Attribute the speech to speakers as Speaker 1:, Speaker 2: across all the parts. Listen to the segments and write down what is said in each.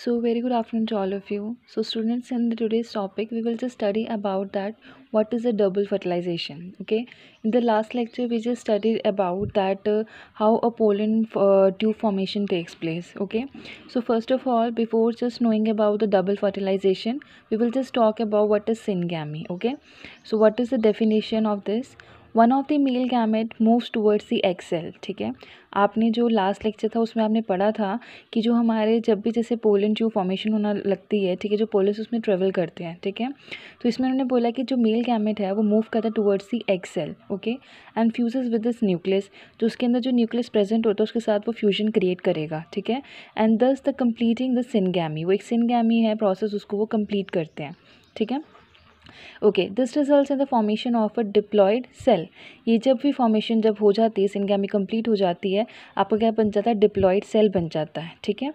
Speaker 1: so very good afternoon to all of you so students in the today's topic we will just study about that what is a double fertilization okay in the last lecture we just studied about that uh, how a pollen uh, tube formation takes place okay so first of all before just knowing about the double fertilization we will just talk about what is syngamy okay so what is the definition of this one of the male gamete moves towards the egg cell ठीक है आपने जो last lecture था उसमें आपने पढ़ा था कि जो हमारे जब भी जैसे पोलन जो फॉर्मेशन होना लगती है ठीक है जो पोलिस उसमें ट्रेवल करते हैं ठीक है तो इसमें उन्होंने बोला कि जो मेल गैमेट है वो मूव करता है towards the egg cell okay and fuses with this nucleus तो उसके अंदर जो न्यूक्लियस प्रेजेंट होता है उसके साथ वो फ्यूजन क्रिएट करेगा ठीक है एंड दस द कम्प्लीटिंग द सिनगैमी वो एक सिनगैमी है प्रोसेस उसको वो कम्प्लीट करते हैं ठीक है okay this result in the formation of a diploid cell ये जब भी फॉर्मेशन जब हो जाती है सिनगैमी कंप्लीट हो जाती है आपका क्या बन जाता है डिप्लॉयड सेल बन जाता है ठीक है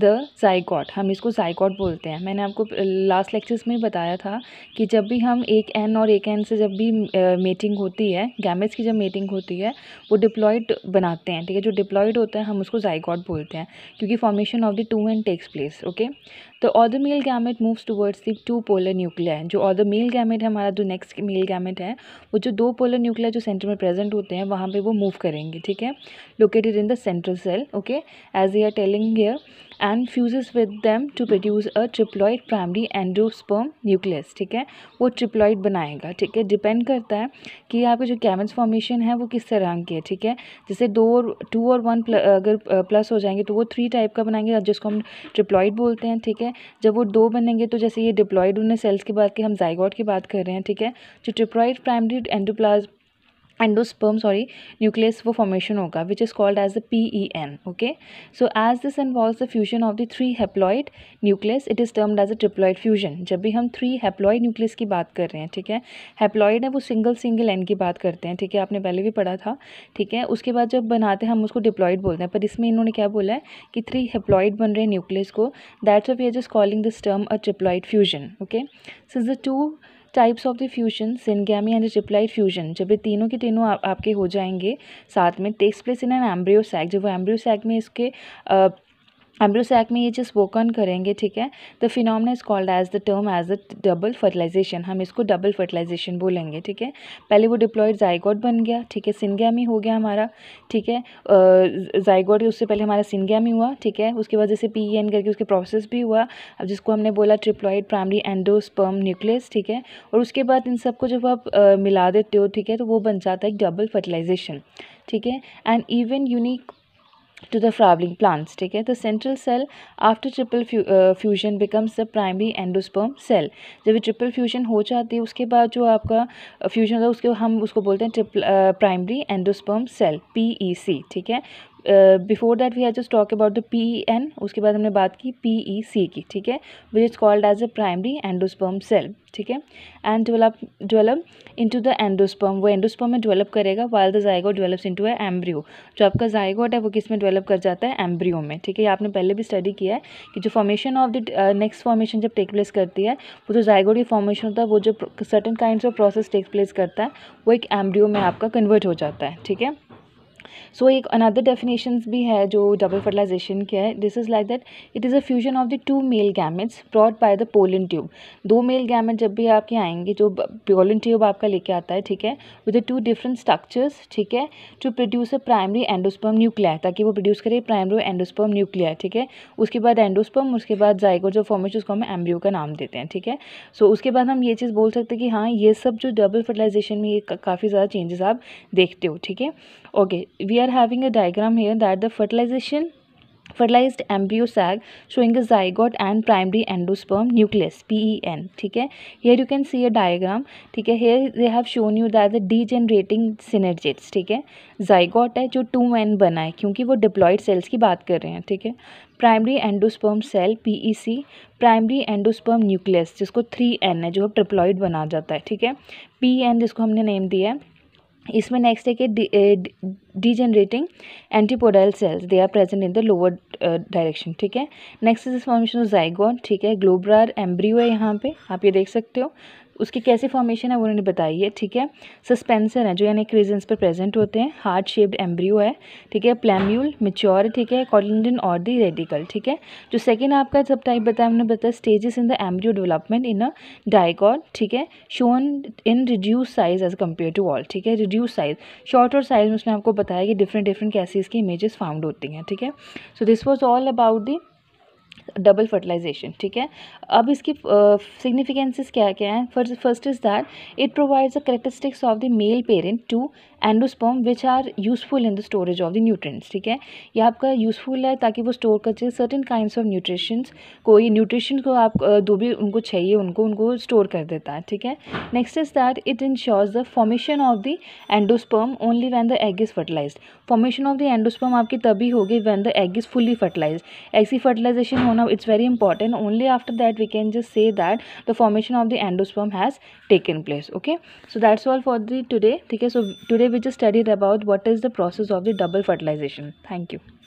Speaker 1: द जाइकॉट हम इसको जाइकॉट बोलते हैं मैंने आपको लास्ट लेक्चर्स में बताया था कि जब भी हम एक एन और एक एन से जब भी मीटिंग होती है गैमेट्स की जब मीटिंग होती है वो डिप्लॉयड बनाते हैं ठीक है जो डिप्लॉयड होता है हम उसको जाइकॉट बोलते हैं क्योंकि formation of the two N takes place okay तो और the male gamete moves towards the two polar nuclear जो और द मेल गैमेट है हमारा जो नेक्स्ट मेल गैमेट है वो जो दो पोलर न्यूक्लियर जो सेंटर में प्रेजेंट होते हैं वहाँ पे वो मूव करेंगे ठीक है located in the central cell okay as a are telling here and fuse with them to produce a triploid primary endosperm nucleus ठीक है वो ट्रिप्लॉइड बनाएगा ठीक है डिपेंड करता है कि आपका जो कैमेंस फॉर्मेशन है वो किस तरह की है ठीक है जैसे दो और टू और वन प्ल, अगर प्लस हो जाएंगे तो वो थ्री टाइप का बनाएंगे जिसको हम ट्रिप्लॉइड बोलते हैं ठीक है जब वो दो बनेंगे तो जैसे ये डिप्लॉइड उन्हें सेल्स की बात की हम जाइगॉट की बात कर रहे हैं ठीक है जो triploid primary endoplasm endosperm sorry nucleus वो फॉर्मेशन होगा which is called as the P E N okay so as this involve the fusion of the three haploid nucleus it is termed as a triploid fusion जब भी हम three haploid nucleus की बात कर रहे हैं ठीक है हेप्लॉइड है वो सिंगल सिंगल एंड की बात करते हैं ठीक है आपने पहले भी पढ़ा था ठीक है उसके बाद जब बनाते हैं हम उसको डिप्लॉइड बोलते हैं पर इसमें इन्होंने क्या बोला है कि थ्री हेप्लॉइड बन रहे हैं न्यूक्लियस को that's of us calling this term a triploid fusion okay since the two types of the fusion syngamy and triple fusion जब ये तीनों के तीनों आ, आपके हो जाएंगे साथ में takes place in an embryo sac जब वो एम्ब्रियो सैक में इसके एम्ब्रोसैक में ये जो स्पोकन करेंगे ठीक है the phenomena is called as the term as a double fertilisation हम इसको डबल फर्टिलाइजेशन बोलेंगे ठीक है पहले वो डिप्लॉयड जाइगॉड बन गया ठीक है सिनगैमी हो गया हमारा ठीक है जाइगॉड उससे पहले हमारा सिनगैमी हुआ ठीक है उसके बाद जैसे पी एन e करके उसके प्रोसेस भी हुआ अब जिसको हमने बोला ट्रिप्लॉयड प्राइमरी एंडोस्पर्म न्यूक्लियस ठीक है और उसके बाद इन सबको जब आप मिला देते हो ठीक है तो वो बन जाता है डबल फर्टिलाइजेशन ठीक है and even unique to the flowering plants ठीक है तो central cell after triple fusion becomes the primary endosperm cell जब ट्रिपल फ्यूजन हो जाती है उसके बाद जो आपका फ्यूजन uh, होता है उसके हम उसको बोलते हैं triple primary endosperm cell P E C ठीक है before that we have just talk about the P E N उसके बाद हमने बात की पी ई सी की ठीक है which is called as a primary endosperm cell ठीक है and develop develop into the endosperm वो एंडोस्पर्म में डेवलप करेगा while the zygote develops to a embryo जो आपका जाइगोट है वो किस में डेवलप कर जाता है एम्ब्रियो में ठीक है ये आपने पहले भी स्टडी किया है कि जो formation of the next formation जब टेक प्लेस करती है वो जो जाइगोट की फॉर्मेशन होता है वो जो certain kind of process take place करता है वो एक एम्ब्रियो में आपका कन्वर्ट हो जाता है ठीक है सो एक अनदर डेफिनेशन भी है जो डबल फर्टिलाइजेशन के है this is like that it is a fusion of the two male gametes brought by the pollen tube दो मेल गैमेट जब भी आपके आएंगे जो पोलन ट्यूब आपका लेके आता है ठीक है with the two different structures ठीक है to produce a primary endosperm nuclear ताकि वो प्रोड्यूस करे प्राइमरी एंडोस्पर्म न्यूक्लियर ठीक है उसके बाद एंडोस्पर्म उसके बाद जाइगो जो फॉर्मेशन उसको हम एम्ब्रियो का नाम देते हैं ठीक है सो so, उसके बाद हम ये चीज़ बोल सकते हैं कि हाँ ये सब जो डबल फर्टिलाइजेशन में ये काफ़ी ज़्यादा चेंजेस आप देखते हो ठीक है okay we are having a diagram here that the fertilisation fertilise embryo sac showing zygote and primary endosperm nucleus P E N ठीक है here you can see a diagram ठीक है here they have shown you that the degenerating synergids ठीक है zygote है जो to N बना है क्योंकि वो डिप्लॉइड सेल्स की बात कर रहे हैं ठीक है primary endosperm cell P E C primary endosperm nucleus जिसको थ्री एन है जो ट्रिप्लॉयड बना जाता है ठीक है पी एन जिसको हमने नेम दिया है इसमें नेक्स्ट है कि degenerating antipodal cells they are present in the lower direction ठीक है next is formation of zygote ठीक है ग्लोब्रार एम्ब्रियो है यहाँ पे आप ये देख सकते हो उसकी कैसी फॉर्मेशन है उन्होंने बताई है ठीक है सस्पेंसर है जो यानी क्रीजेंस पर प्रेजेंट होते हैं हार्ट शेप्ड एम्ब्रियो है ठीक है प्लेम्यूल मिच्योर ठीक है कॉलिंडन और दी रेडिकल ठीक है जो सेकेंड आपका सब टाइप बताया उन्होंने बताया stages in the embryo development in a dicot ठीक है shown in reduce size as compare to all ठीक है रिड्यूस साइज शॉर्ट और साइज में उसने आपको बताया कि डिफरेंट डिफरेंट कैसे इसकी इमेजेस फाउंड होती हैं ठीक है so this was all about the double fertilisation ठीक है अब इसकी सिग्निफिकेंसेस क्या क्या हैं first first is that it provides the characteristics of the male parent to endosperm which are useful in the storage of the nutrients ठीक है ये आपका यूजफुल है ताकि वो स्टोर कर सके सर्टेन काइंड ऑफ न्यूट्रिशंस कोई न्यूट्रिशन को आप जो भी उनको चाहिए उनको उनको स्टोर कर देता है ठीक है next is that it ensures the formation of the endosperm only when the egg is fertilise formation of the endosperm आपकी तभी होगी when the egg is fully fertilise ऐसी fertilisation on it's very important only after that we can just say that the formation of the endosperm has taken place okay so that's all for the today okay so today we just studied about what is the process of the double fertilization thank you